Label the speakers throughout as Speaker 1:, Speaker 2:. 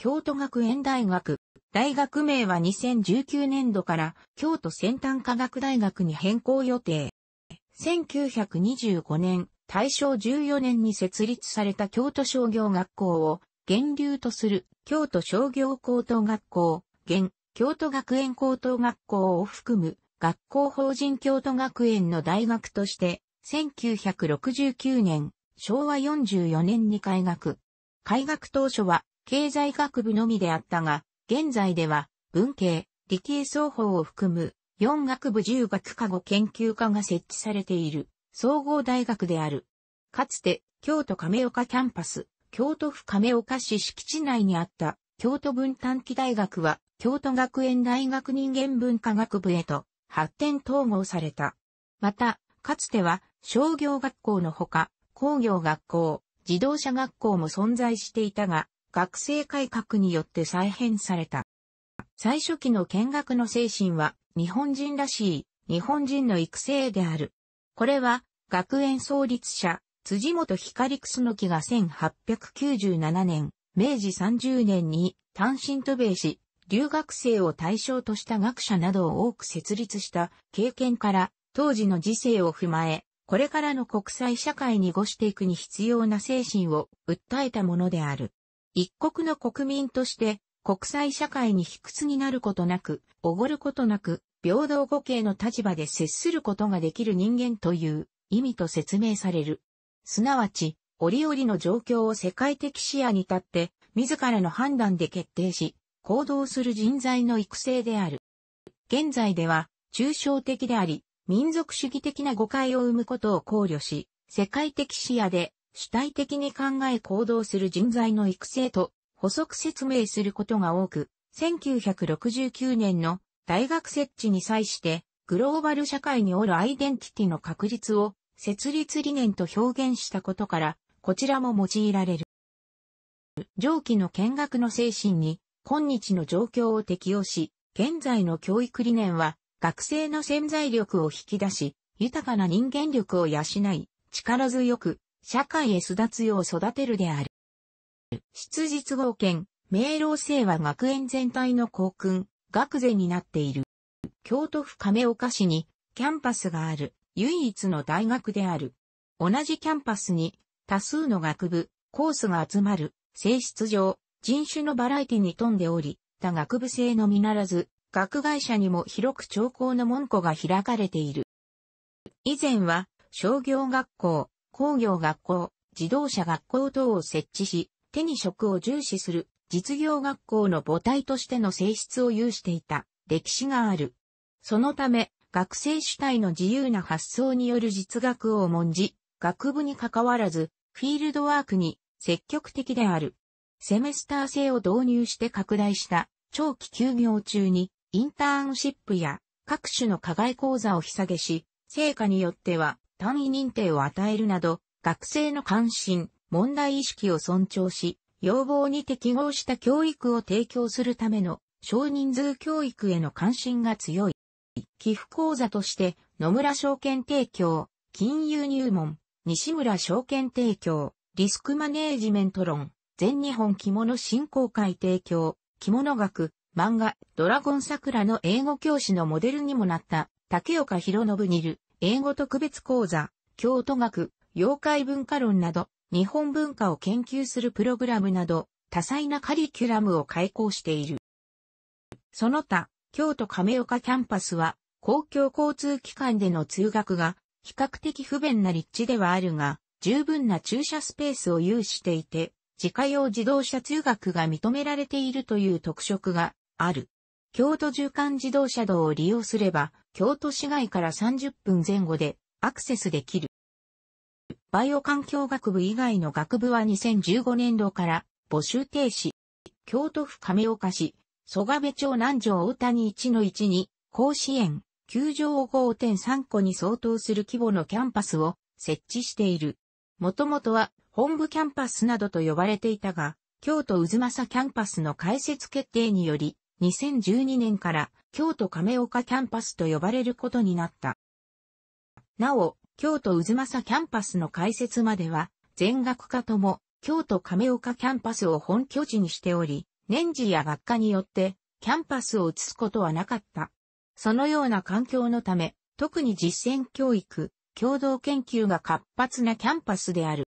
Speaker 1: 京都学園大学。大学名は2019年度から京都先端科学大学に変更予定。1925年、大正14年に設立された京都商業学校を源流とする京都商業高等学校、現京都学園高等学校を含む学校法人京都学園の大学として、1969年、昭和44年に開学。開学当初は経済学部のみであったが、現在では、文系、理系双方を含む、4学部10学科後研究科が設置されている、総合大学である。かつて、京都亀岡キャンパス、京都府亀岡市敷地内にあった、京都文短期大学は、京都学園大学人間文化学部へと、発展統合された。また、かつては、商業学校のほか、工業学校、自動車学校も存在していたが、学生改革によって再編された。最初期の見学の精神は日本人らしい日本人の育成である。これは学園創立者辻元光楠木が1897年、明治30年に単身渡米し、留学生を対象とした学者などを多く設立した経験から当時の時勢を踏まえ、これからの国際社会にごしていくに必要な精神を訴えたものである。一国の国民として国際社会に卑屈になることなく、おごることなく、平等互恵の立場で接することができる人間という意味と説明される。すなわち、折々の状況を世界的視野に立って、自らの判断で決定し、行動する人材の育成である。現在では、抽象的であり、民族主義的な誤解を生むことを考慮し、世界的視野で主体的に考え行動する人材の育成と補足説明することが多く、1969年の大学設置に際してグローバル社会におるアイデンティティの確立を設立理念と表現したことから、こちらも用いられる。上記の見学の精神に今日の状況を適用し、現在の教育理念は学生の潜在力を引き出し、豊かな人間力を養い、力強く社会へ巣立つよう育てるである。質実合憲、明朗生は学園全体の校訓、学税になっている。京都府亀岡市にキャンパスがある唯一の大学である。同じキャンパスに多数の学部、コースが集まる性質上、人種のバラエティに富んでおり、他学部生のみならず、学外者にも広く兆候の門戸が開かれている。以前は商業学校、工業学校、自動車学校等を設置し、手に職を重視する実業学校の母体としての性質を有していた歴史がある。そのため、学生主体の自由な発想による実学を重んじ、学部に関わらず、フィールドワークに積極的である。セメスター制を導入して拡大した長期休業中にインターンシップや各種の課外講座を引下げし、成果によっては単位認定を与えるなど、学生の関心、問題意識を尊重し、要望に適合した教育を提供するための少人数教育への関心が強い。寄付講座として野村証券提供、金融入門、西村証券提供、リスクマネージメント論、全日本着物振興会提供、着物学、漫画、ドラゴン桜の英語教師のモデルにもなった、竹岡博信にる、英語特別講座、京都学、妖怪文化論など、日本文化を研究するプログラムなど、多彩なカリキュラムを開講している。その他、京都亀岡キャンパスは、公共交通機関での通学が、比較的不便な立地ではあるが、十分な駐車スペースを有していて、自家用自動車通学が認められているという特色がある。京都縦貫自動車道を利用すれば、京都市外から30分前後でアクセスできる。バイオ環境学部以外の学部は2015年度から募集停止。京都府亀岡市、蘇我部町南城大谷1の1に、甲子園、球場を5.3個に相当する規模のキャンパスを設置している。もともとは本部キャンパスなどと呼ばれていたが、京都渦政キャンパスの開設決定により、2012年から京都亀岡キャンパスと呼ばれることになった。なお、京都渦政キャンパスの開設までは、全学科とも京都亀岡キャンパスを本拠地にしており、年次や学科によってキャンパスを移すことはなかった。そのような環境のため、特に実践教育、共同研究が活発なキャンパスである。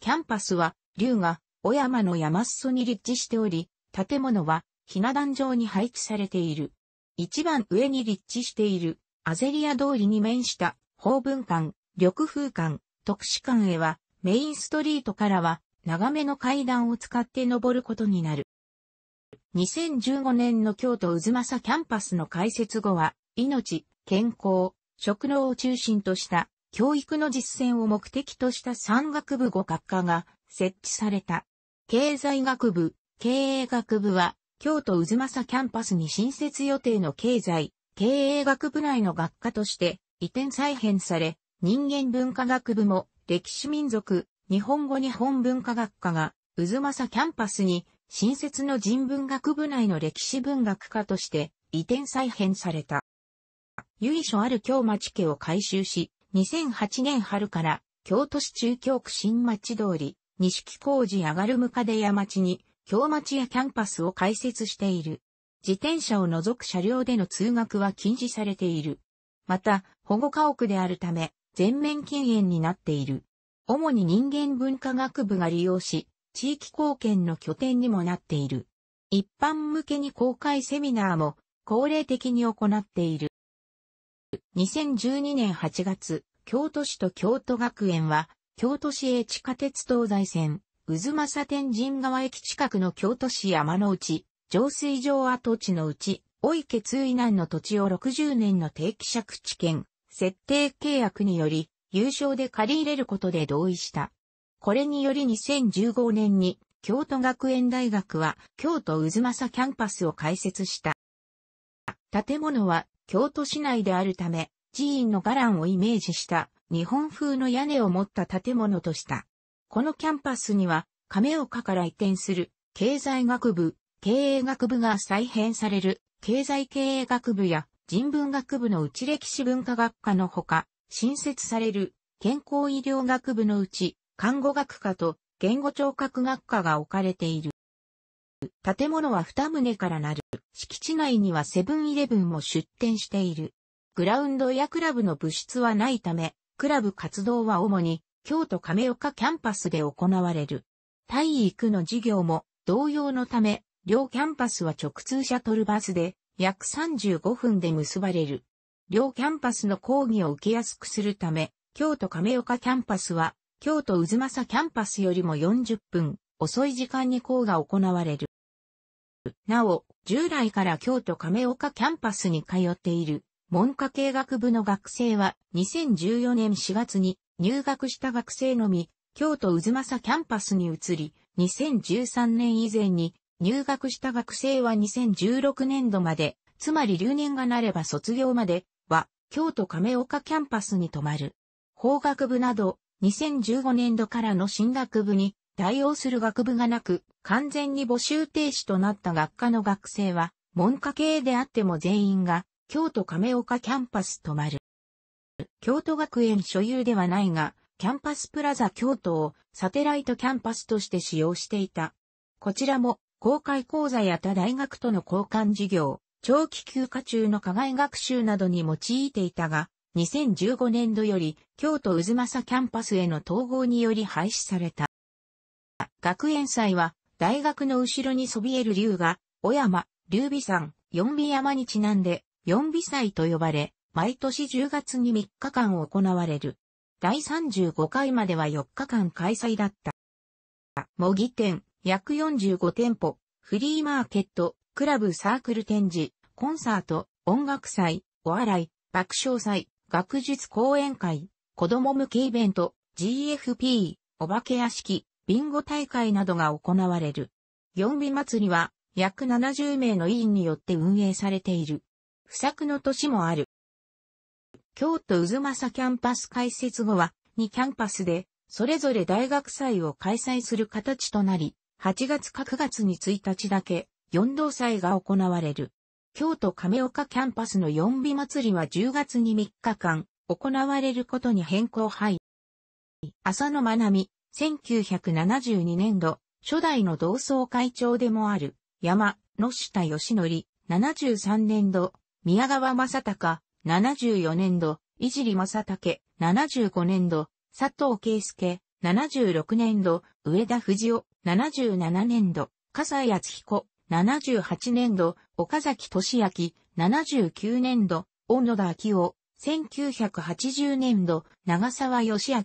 Speaker 1: キャンパスは、龍が、小山の山裾に立地しており、建物は、ひな壇上に配置されている。一番上に立地している、アゼリア通りに面した、法文館、緑風館、特殊館へは、メインストリートからは、長めの階段を使って登ることになる。2015年の京都渦政キャンパスの開設後は、命、健康、食能を中心とした教育の実践を目的とした山学部語学科が設置された。経済学部、経営学部は京都渦政キャンパスに新設予定の経済、経営学部内の学科として移転再編され、人間文化学部も歴史民族、日本語日本文化学科が渦政キャンパスに新設の人文学部内の歴史文学科として移転再編された。由緒ある京町家を改修し、2008年春から京都市中京区新町通り、西木工事上がる向出山町に京町やキャンパスを開設している。自転車を除く車両での通学は禁止されている。また、保護家屋であるため、全面禁煙になっている。主に人間文化学部が利用し、地域貢献の拠点にもなっている。一般向けに公開セミナーも恒例的に行っている。2012年8月、京都市と京都学園は、京都市営地下鉄東西線、渦政天神川駅近くの京都市山の内、浄水場跡地のうち、お池通以南の土地を60年の定期借地権、設定契約により、優勝で借り入れることで同意した。これにより2015年に、京都学園大学は京都渦政キャンパスを開設した。建物は京都市内であるため、寺院の伽藍をイメージした日本風の屋根を持った建物とした。このキャンパスには、亀岡から移転する経済学部、経営学部が再編される経済経営学部や人文学部のうち歴史文化学科のほか、新設される健康医療学部のうち看護学科と言語聴覚学科が置かれている。建物は二棟からなる。敷地内にはセブンイレブンも出店している。グラウンドやクラブの部室はないため、クラブ活動は主に京都亀岡キャンパスで行われる。体育の授業も同様のため、両キャンパスは直通シャトルバスで約35分で結ばれる。両キャンパスの講義を受けやすくするため、京都亀岡キャンパスは、京都渦政キャンパスよりも40分、遅い時間に講が行われる。なお、従来から京都亀岡キャンパスに通っている、文科系学部の学生は、2014年4月に、入学した学生のみ、京都渦政キャンパスに移り、2013年以前に入学した学生は2016年度まで、つまり留年がなれば卒業までは、京都亀岡キャンパスに泊まる。法学部など、2015年度からの進学部に対応する学部がなく、完全に募集停止となった学科の学生は、文科系であっても全員が、京都亀岡キャンパス泊まる。京都学園所有ではないが、キャンパスプラザ京都をサテライトキャンパスとして使用していた。こちらも公開講座や他大学との交換事業、長期休暇中の課外学習などに用いていたが、2015年度より京都渦政キャンパスへの統合により廃止された。学園祭は大学の後ろにそびえる竜が、小山、竜尾山、四尾山にちなんで、四尾祭と呼ばれ、毎年10月に3日間行われる。第35回までは4日間開催だった。模擬店、約45店舗、フリーマーケット、クラブサークル展示、コンサート、音楽祭、お笑い、爆笑祭、学術講演会、子供向けイベント、GFP、お化け屋敷、ビンゴ大会などが行われる。四美祭りは約70名の委員によって運営されている。不作の年もある。京都渦政キャンパス開設後は、2キャンパスで、それぞれ大学祭を開催する形となり、8月か9月に1日だけ、四道祭が行われる。京都亀岡キャンパスの四美祭りは10月に3日間、行われることに変更配。浅野学美、1972年度、初代の同窓会長でもある、山、野下義則、73年度、宮川正隆、74年度、いじり正け、75年度、佐藤圭介、76年度、上田藤夫、77年度、笠井敦彦、78年度、岡崎俊明、79年度、小野田昭夫、1980年度、長沢義明、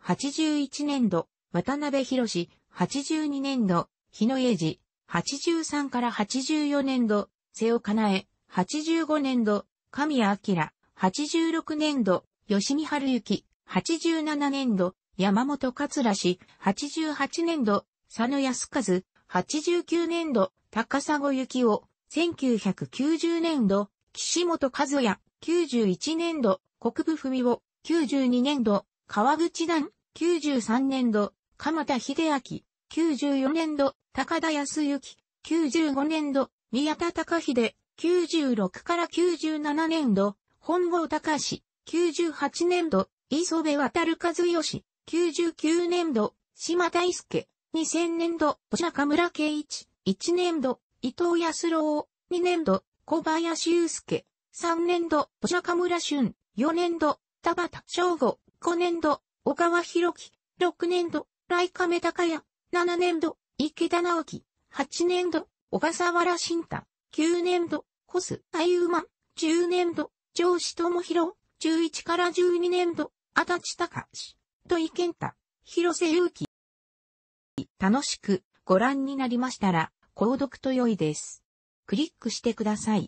Speaker 1: 81年度、渡辺博82年度、日野英二、83から84年度、瀬尾かなえ、85年度、神谷明、86年度、吉見春之、87年度、山本桂氏、88年度、佐野康和、89年度、高砂幸を、1990年度、岸本和也、91年度、国部文夫、92年度、川口団、93年度、鎌田秀明、94年度、高田康九95年度、宮田隆秀、96から97年度、本郷隆、史、98年度、磯部渡る和義、99年度、島大輔、2000年度、中村圭一、1年度、伊藤康郎、2年度、小林祐介、3年度、中村俊、4年度、田畑翔吾、5年度、小川博樹、6年度、来亀高也、7年度、池田直樹、8年度、小笠原慎太、9年度、コス、マン、10年度、上司智弘、11から12年度、足立隆史、土井健太、広瀬祐希。楽しくご覧になりましたら、購読と良いです。クリックしてください。